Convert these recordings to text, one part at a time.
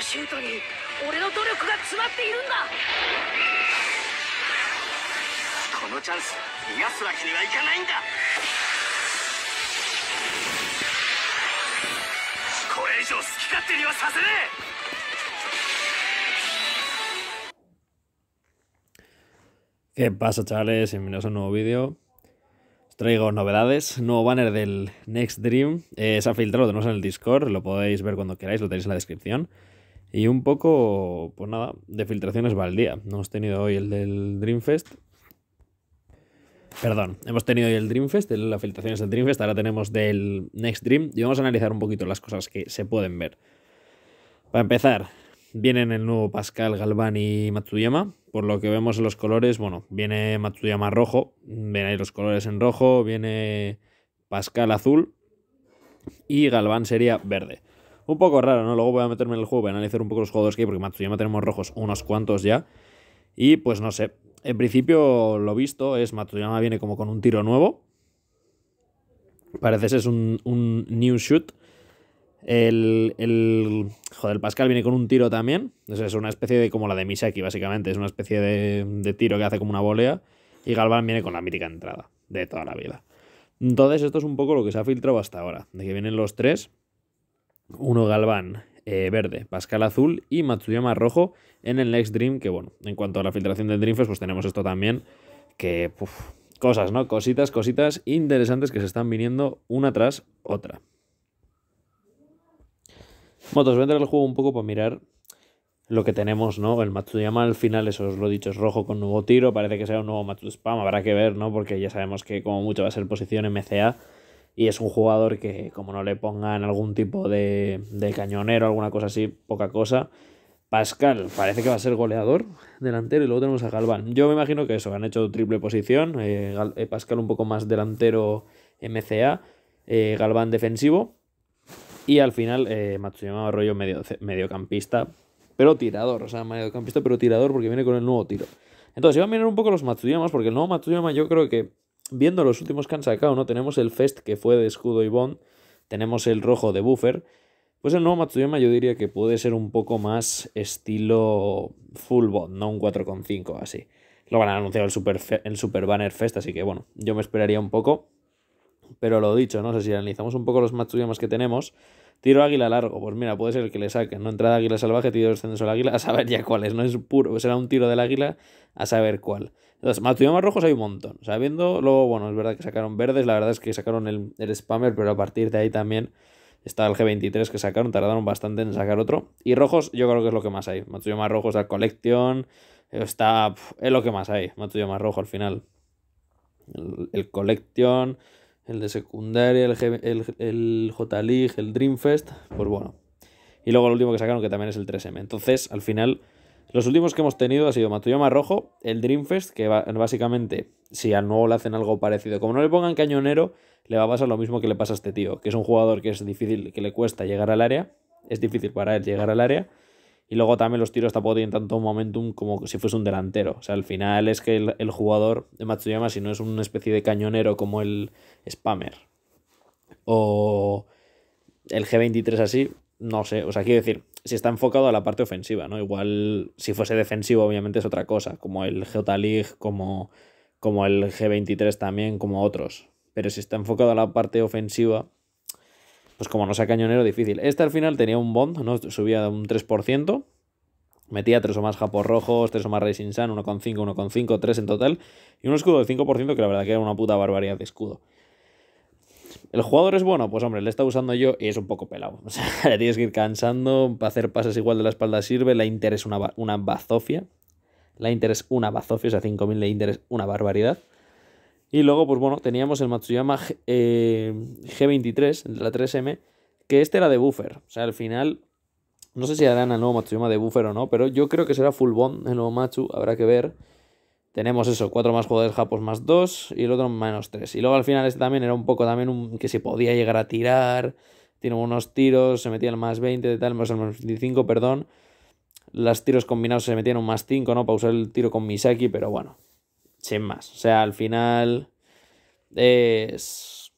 ¿Qué pasa chavales? Bienvenidos a un nuevo vídeo. Os traigo novedades, nuevo banner del Next Dream. Eh, se ha filtrado, tenemos en el Discord, lo podéis ver cuando queráis, lo tenéis en la descripción. Y un poco, pues nada, de filtraciones va día No hemos tenido hoy el del Dreamfest. Perdón, hemos tenido hoy el Dreamfest, las filtraciones del Dreamfest, ahora tenemos del Next Dream y vamos a analizar un poquito las cosas que se pueden ver. Para empezar, vienen el nuevo Pascal Galván y Matsuyama. Por lo que vemos en los colores, bueno, viene Matsuyama rojo, ven ahí los colores en rojo, viene Pascal azul y Galván sería verde un poco raro, ¿no? Luego voy a meterme en el juego, voy a analizar un poco los juegos que hay, porque Matsuyama tenemos rojos unos cuantos ya. Y pues no sé, en principio lo visto es Matsuyama viene como con un tiro nuevo. Parece ser un, new shoot. El, el, joder, Pascal viene con un tiro también. Es una especie de como la de Misaki, básicamente. Es una especie de, de tiro que hace como una volea. Y Galván viene con la mítica entrada de toda la vida. Entonces, esto es un poco lo que se ha filtrado hasta ahora. De que vienen los tres. Uno Galván eh, verde, Pascal azul y Matsuyama rojo en el Next Dream. Que bueno, en cuanto a la filtración de Dreamfest, pues tenemos esto también. Que cosas, ¿no? Cositas, cositas interesantes que se están viniendo una tras otra. Motos, voy a entrar al juego un poco para mirar lo que tenemos, ¿no? El Matsuyama al final, eso os lo he dicho, es rojo con nuevo tiro. Parece que sea un nuevo Matsu habrá que ver, ¿no? Porque ya sabemos que como mucho va a ser posición MCA. Y es un jugador que, como no le pongan algún tipo de, de cañonero, alguna cosa así, poca cosa. Pascal parece que va a ser goleador delantero y luego tenemos a Galván. Yo me imagino que eso, han hecho triple posición. Eh, eh, Pascal un poco más delantero MCA, eh, Galván defensivo y al final Matsuyama rollo medio, mediocampista, pero tirador, o sea, mediocampista pero tirador porque viene con el nuevo tiro. Entonces iba a mirar un poco los Matsuyamas porque el nuevo Matsuyama yo creo que viendo los últimos que han sacado, ¿no? Tenemos el Fest que fue de escudo y Bond, tenemos el rojo de Buffer. Pues el nuevo Matsuyama yo diría que puede ser un poco más estilo full bond, no un 4.5 así. Lo van a anunciar el Super, el Super Banner Fest, así que bueno, yo me esperaría un poco. Pero lo dicho, no sé si analizamos un poco los Matsuyamas que tenemos. Tiro águila largo, pues mira, puede ser el que le saquen, ¿no? Entrada águila salvaje, tiro descenso al águila, a saber ya cuál es, ¿no? Es puro, será un tiro del águila, a saber cuál. Entonces, más rojos hay un montón. O luego, bueno, es verdad que sacaron verdes, la verdad es que sacaron el, spammer, pero a partir de ahí también está el G23 que sacaron, tardaron bastante en sacar otro. Y rojos, yo creo que es lo que más hay. más rojo está el Collection, está. es lo que más hay. más rojo al final. El, el Collection, el de secundaria, el, el, el J-League, el Dreamfest. Pues bueno. Y luego el último que sacaron, que también es el 3M. Entonces, al final los últimos que hemos tenido ha sido Matsuyama Rojo, el Dreamfest, que básicamente, si al nuevo le hacen algo parecido, como no le pongan cañonero, le va a pasar lo mismo que le pasa a este tío, que es un jugador que es difícil, que le cuesta llegar al área, es difícil para él llegar al área, y luego también los tiros tampoco tienen tanto momentum como si fuese un delantero. O sea, al final es que el, el jugador de Matsuyama, si no es una especie de cañonero como el Spammer o el G23 así, no sé, o sea, quiero decir, si está enfocado a la parte ofensiva, ¿no? Igual si fuese defensivo, obviamente es otra cosa, como el J League, como, como el G23 también, como otros. Pero si está enfocado a la parte ofensiva, pues como no sea cañonero, difícil. Este al final tenía un bond, ¿no? Subía un 3%. Metía tres o más japos rojos, tres o más Racing uno con 1,5, 3 en total. Y un escudo de 5%, que la verdad que era una puta barbaridad de escudo. ¿El jugador es bueno? Pues hombre, le está usando yo y es un poco pelado. O sea, le tienes que ir cansando, hacer pases igual de la espalda sirve, la Inter es una, bazofia. La Inter es una bazofia, o sea, 5.000 de Inter es una barbaridad. Y luego, pues bueno, teníamos el Matsuyama G23, eh, la 3M, que este era de buffer. O sea, al final, no sé si harán al nuevo Matsuyama de buffer o no, pero yo creo que será full bond el nuevo Matsu, habrá que ver tenemos eso, cuatro más jugadores japos más dos y el otro menos tres Y luego al final este también era un poco también que se podía llegar a tirar, tiene unos tiros, se metía el más 20, tal, más el menos 25, perdón. Las tiros combinados se metían un más 5, ¿no? Para usar el tiro con Misaki, pero bueno, sin más. O sea, al final es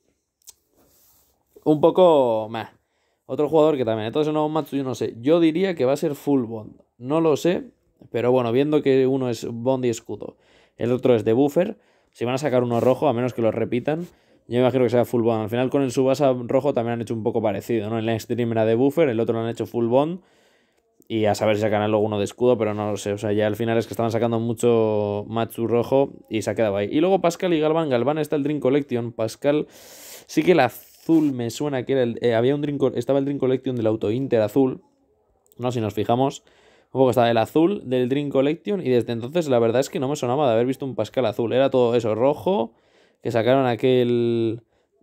un poco... más Otro jugador que también, entonces no, Matsu, yo no sé. Yo diría que va a ser full bond. No lo sé, pero bueno, viendo que uno es Bond y escudo, el otro es de buffer, si van a sacar uno rojo, a menos que lo repitan, yo me imagino que sea full bond. Al final con el Subasa rojo también han hecho un poco parecido, ¿no? En la era de buffer, el otro lo han hecho full bond. Y a saber si sacan luego uno de escudo, pero no lo sé. O sea, ya al final es que estaban sacando mucho machu rojo y se ha quedado ahí. Y luego Pascal y Galván. Galván está el Dream Collection. Pascal sí que el azul me suena que era el, eh, había un drink estaba el Dream Collection del Auto Inter azul. No, si nos fijamos. Un poco estaba el azul del Dream Collection y desde entonces la verdad es que no me sonaba de haber visto un Pascal azul. Era todo eso rojo, que sacaron aquel...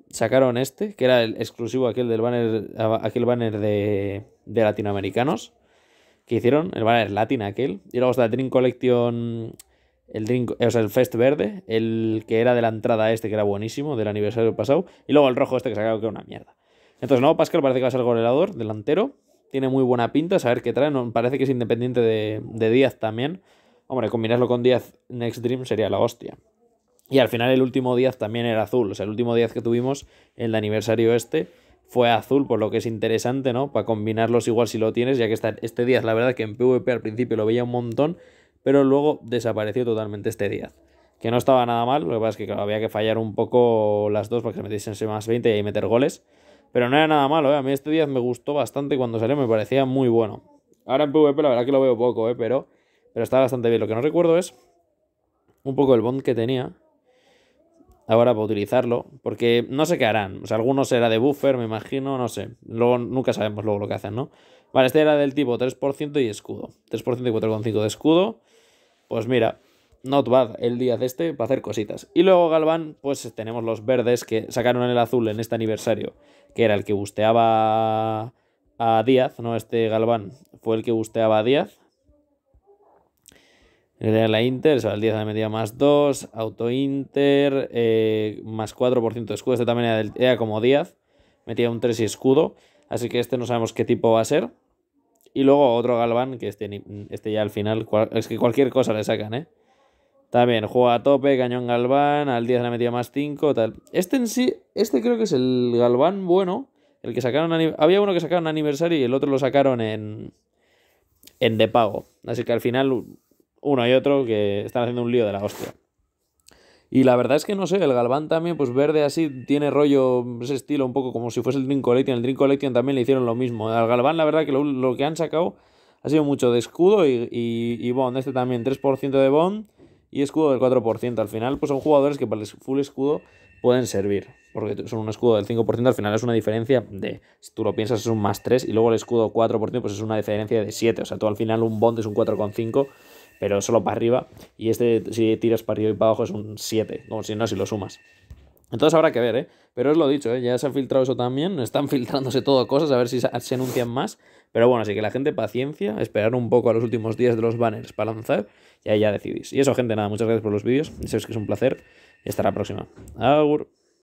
Sacaron este, que era el exclusivo aquel del banner, aquel banner de, de latinoamericanos que hicieron, el banner latino aquel. Y luego está el Dream Collection, el Dream, o sea, el Fest verde, el que era de la entrada este, que era buenísimo, del aniversario pasado. Y luego el rojo este que sacaron que era una mierda. Entonces, no, Pascal parece que va a ser goleador, delantero tiene muy buena pinta, a saber qué trae, no, parece que es independiente de, de Díaz también. Hombre, combinarlo con Díaz Next Dream sería la hostia. Y al final el último Díaz también era azul, o sea, el último Díaz que tuvimos, el aniversario este, fue azul, por lo que es interesante, ¿no? Para combinarlos igual si lo tienes, ya que este Díaz, la verdad que en PvP al principio lo veía un montón, pero luego desapareció totalmente este Díaz. Que no estaba nada mal, lo que pasa es que había que fallar un poco las dos para que metiesen más 20 y meter goles. Pero no era nada malo, ¿eh? A mí este día me gustó bastante cuando salió, me parecía muy bueno. Ahora en PvP la verdad que lo veo poco, ¿eh? Pero, pero está bastante bien. Lo que no recuerdo es un poco el bond que tenía ahora para utilizarlo, porque no sé qué harán. O sea, algunos será de buffer, me imagino, no sé. Luego nunca sabemos luego lo que hacen, ¿no? Vale, este era del tipo 3% y escudo. 3% y 4,5 de escudo. Pues mira, not bad el Díaz este para hacer cositas. Y luego Galván, pues tenemos los verdes que sacaron el azul en este aniversario, que era el que gusteaba a Díaz, no este Galván, fue el que gusteaba a Díaz. La Inter, o sea, el 10 de metía más 2, Auto Inter, eh, más 4% de escudo. Este también era, como Díaz, metía un 3 y escudo. Así que este no sabemos qué tipo va a ser. Y luego otro Galván, que este, este ya al final, es que cualquier cosa le sacan, ¿eh? También juega a tope, cañón Galván, al 10 le ha metido más 5, tal. Este en sí, este creo que es el Galván bueno, el que sacaron, había uno que sacaron aniversario y el otro lo sacaron en, en de pago. Así que al final uno y otro que están haciendo un lío de la hostia. Y la verdad es que no sé, el Galván también, pues verde así, tiene rollo, ese estilo un poco como si fuese el drink Collection. El drink Collection también le hicieron lo mismo. Al Galván, la verdad que lo, que han sacado ha sido mucho de escudo y, y, y Bond. Este también, 3% de Bond y escudo del 4%. Al final, pues son jugadores que para el full escudo pueden servir, porque son un escudo del 5%, al final es una diferencia de, si tú lo piensas, es un más 3, y luego el escudo 4%, pues es una diferencia de 7, o sea, tú al final un bond es un 4,5, pero solo para arriba, y este si tiras para arriba y para abajo es un 7, como si no, si lo sumas. Entonces habrá que ver, ¿eh? Pero os lo dicho, ¿eh? ya se ha filtrado eso también, están filtrándose todo cosas, a ver si se anuncian más. Pero bueno, así que la gente paciencia, esperar un poco a los últimos días de los banners para lanzar y ahí ya decidís. Y eso, gente, nada, muchas gracias por los vídeos, eso que es un placer y hasta la próxima. Agur.